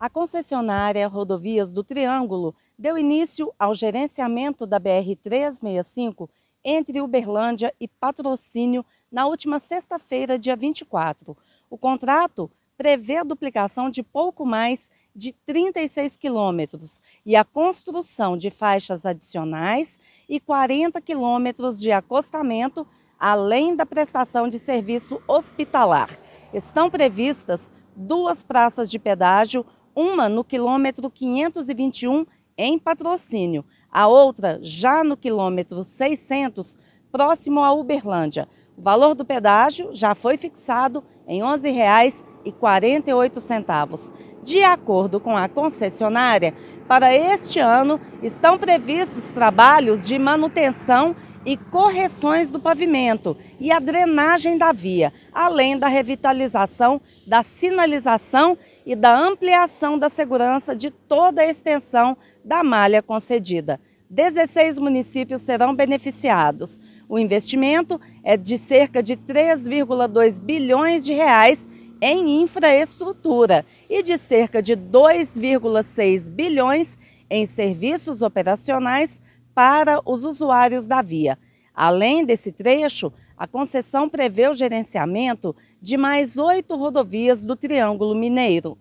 A concessionária Rodovias do Triângulo deu início ao gerenciamento da BR-365 entre Uberlândia e Patrocínio na última sexta-feira, dia 24. O contrato prevê a duplicação de pouco mais de 36 quilômetros e a construção de faixas adicionais e 40 quilômetros de acostamento, além da prestação de serviço hospitalar. Estão previstas duas praças de pedágio uma no quilômetro 521 em patrocínio, a outra já no quilômetro 600, próximo à Uberlândia. O valor do pedágio já foi fixado em R$ 11,48. De acordo com a concessionária, para este ano estão previstos trabalhos de manutenção e correções do pavimento e a drenagem da via, além da revitalização da sinalização e da ampliação da segurança de toda a extensão da malha concedida. 16 municípios serão beneficiados. O investimento é de cerca de 3,2 bilhões de reais em infraestrutura e de cerca de 2,6 bilhões em serviços operacionais para os usuários da via. Além desse trecho, a concessão prevê o gerenciamento de mais oito rodovias do Triângulo Mineiro.